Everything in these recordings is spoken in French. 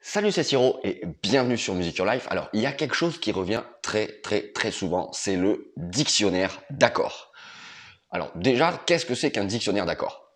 Salut, c'est Siro et bienvenue sur Music Your Life. Alors, il y a quelque chose qui revient très très très souvent, c'est le dictionnaire d'accords. Alors, déjà, qu'est-ce que c'est qu'un dictionnaire d'accords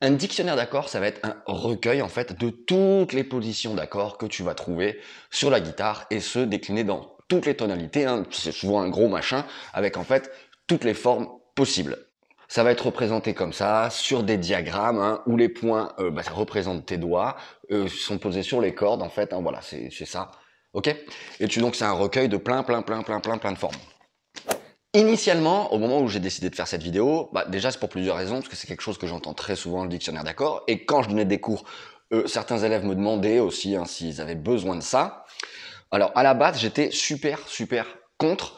Un dictionnaire d'accords, ça va être un recueil en fait de toutes les positions d'accords que tu vas trouver sur la guitare et se décliner dans toutes les tonalités. Hein. C'est souvent un gros machin avec en fait toutes les formes possibles. Ça va être représenté comme ça, sur des diagrammes, hein, où les points, euh, bah, représentent tes doigts, euh, sont posés sur les cordes, en fait, hein, voilà, c'est ça. Ok Et tu, donc, c'est un recueil de plein, plein, plein, plein, plein, plein de formes. Initialement, au moment où j'ai décidé de faire cette vidéo, bah, déjà, c'est pour plusieurs raisons, parce que c'est quelque chose que j'entends très souvent dans le dictionnaire d'accord, et quand je donnais des cours, euh, certains élèves me demandaient aussi hein, s'ils avaient besoin de ça. Alors, à la base, j'étais super, super contre,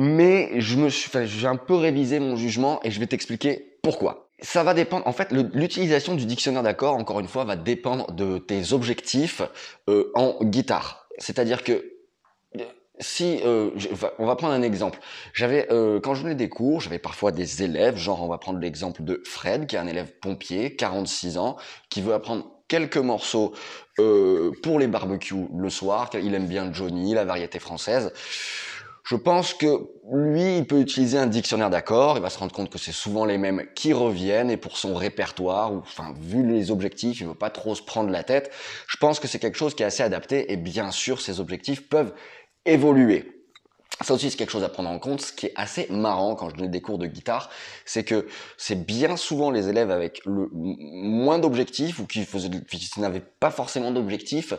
mais je me suis, enfin, j'ai un peu révisé mon jugement et je vais t'expliquer pourquoi. Ça va dépendre, en fait, l'utilisation du dictionnaire d'accord, encore une fois, va dépendre de tes objectifs euh, en guitare. C'est-à-dire que si euh, on va prendre un exemple, j'avais euh, quand je donnais des cours, j'avais parfois des élèves, genre on va prendre l'exemple de Fred, qui est un élève pompier, 46 ans, qui veut apprendre quelques morceaux pour les barbecues le soir. Il aime bien Johnny, la variété française. Je pense que lui, il peut utiliser un dictionnaire d'accords, il va se rendre compte que c'est souvent les mêmes qui reviennent, et pour son répertoire, ou enfin, vu les objectifs, il ne veut pas trop se prendre la tête. Je pense que c'est quelque chose qui est assez adapté, et bien sûr, ses objectifs peuvent évoluer. Ça aussi, c'est quelque chose à prendre en compte. Ce qui est assez marrant quand je donne des cours de guitare, c'est que c'est bien souvent les élèves avec le moins d'objectifs ou qui, qui n'avaient pas forcément d'objectifs,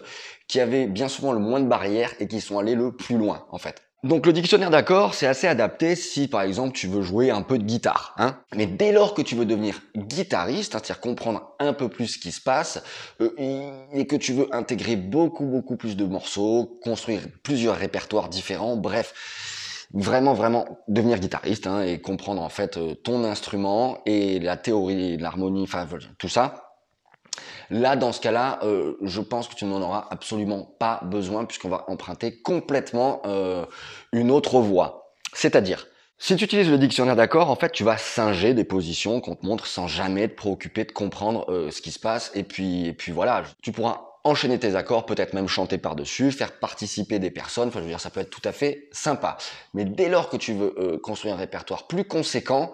qui avaient bien souvent le moins de barrières et qui sont allés le plus loin, en fait. Donc le dictionnaire d'accords, c'est assez adapté si par exemple tu veux jouer un peu de guitare. Hein Mais dès lors que tu veux devenir guitariste, hein, c'est-à-dire comprendre un peu plus ce qui se passe, euh, et que tu veux intégrer beaucoup beaucoup plus de morceaux, construire plusieurs répertoires différents, bref, vraiment vraiment devenir guitariste hein, et comprendre en fait euh, ton instrument et la théorie, l'harmonie, enfin tout ça, Là, dans ce cas-là, euh, je pense que tu n'en auras absolument pas besoin puisqu'on va emprunter complètement euh, une autre voie. C'est-à-dire, si tu utilises le dictionnaire d'accord, en fait, tu vas singer des positions qu'on te montre sans jamais te préoccuper de comprendre euh, ce qui se passe. Et puis, et puis voilà, tu pourras enchaîner tes accords, peut-être même chanter par-dessus, faire participer des personnes, enfin je veux dire ça peut être tout à fait sympa. Mais dès lors que tu veux construire un répertoire plus conséquent,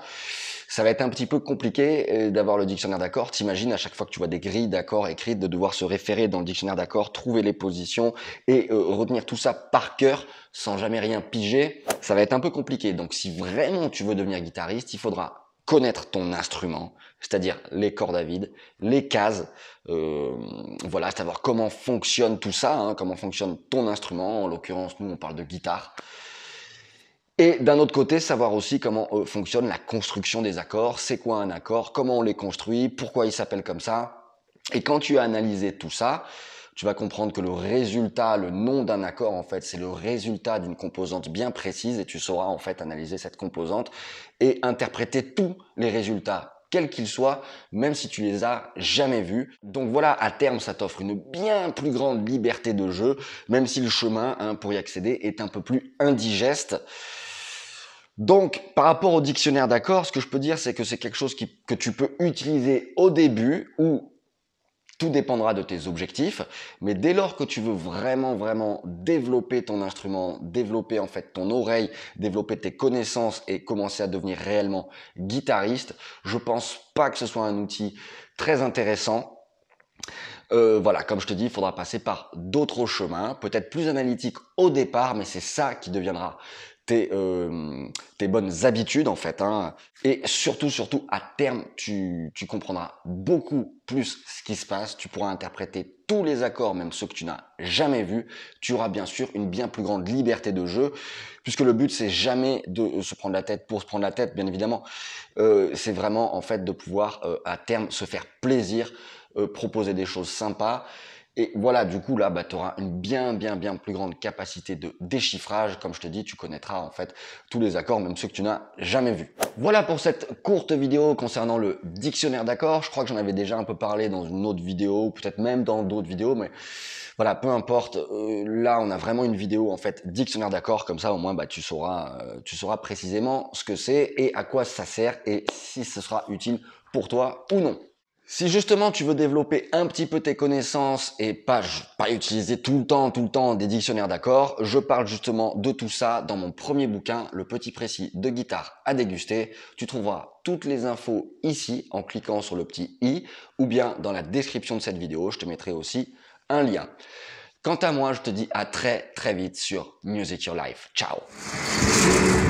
ça va être un petit peu compliqué euh, d'avoir le dictionnaire d'accords. T'imagines à chaque fois que tu vois des grilles d'accords écrites, de devoir se référer dans le dictionnaire d'accords, trouver les positions et euh, retenir tout ça par cœur sans jamais rien piger, ça va être un peu compliqué. Donc si vraiment tu veux devenir guitariste, il faudra connaître ton instrument, c'est-à-dire les cordes à vide, les cases, euh, voilà, savoir comment fonctionne tout ça, hein, comment fonctionne ton instrument. En l'occurrence, nous, on parle de guitare. Et d'un autre côté, savoir aussi comment euh, fonctionne la construction des accords, c'est quoi un accord, comment on les construit, pourquoi ils s'appellent comme ça. Et quand tu as analysé tout ça, tu vas comprendre que le résultat, le nom d'un accord, en fait, c'est le résultat d'une composante bien précise et tu sauras, en fait, analyser cette composante et interpréter tous les résultats quels qu'ils soient, même si tu les as jamais vus. Donc voilà, à terme, ça t'offre une bien plus grande liberté de jeu, même si le chemin hein, pour y accéder est un peu plus indigeste. Donc, par rapport au dictionnaire d'accord, ce que je peux dire, c'est que c'est quelque chose que tu peux utiliser au début ou tout dépendra de tes objectifs, mais dès lors que tu veux vraiment, vraiment développer ton instrument, développer en fait ton oreille, développer tes connaissances et commencer à devenir réellement guitariste, je pense pas que ce soit un outil très intéressant. Euh, voilà, comme je te dis, il faudra passer par d'autres chemins, peut-être plus analytiques au départ, mais c'est ça qui deviendra euh, tes, bonnes habitudes en fait. Hein. Et surtout, surtout, à terme, tu, tu comprendras beaucoup plus ce qui se passe. Tu pourras interpréter tous les accords, même ceux que tu n'as jamais vus. Tu auras bien sûr une bien plus grande liberté de jeu, puisque le but c'est jamais de euh, se prendre la tête pour se prendre la tête, bien évidemment. Euh, c'est vraiment en fait de pouvoir à terme se faire plaisir, proposer des choses sympas et voilà, du coup, là, bah, tu auras une bien, bien, bien plus grande capacité de déchiffrage. Comme je te dis, tu connaîtras en fait tous les accords, même ceux que tu n'as jamais vus. Voilà pour cette courte vidéo concernant le dictionnaire d'accords. Je crois que j'en avais déjà un peu parlé dans une autre vidéo, peut-être même dans d'autres vidéos, mais voilà, peu importe. Euh, là, on a vraiment une vidéo en fait dictionnaire d'accords. Comme ça, au moins, bah, tu sauras, euh, tu sauras précisément ce que c'est et à quoi ça sert et si ce sera utile pour toi ou non. Si justement tu veux développer un petit peu tes connaissances et pas, pas utiliser tout le temps, tout le temps des dictionnaires d'accord, je parle justement de tout ça dans mon premier bouquin, Le Petit Précis de guitare à déguster. Tu trouveras toutes les infos ici en cliquant sur le petit i ou bien dans la description de cette vidéo, je te mettrai aussi un lien. Quant à moi, je te dis à très très vite sur Music Your Life. Ciao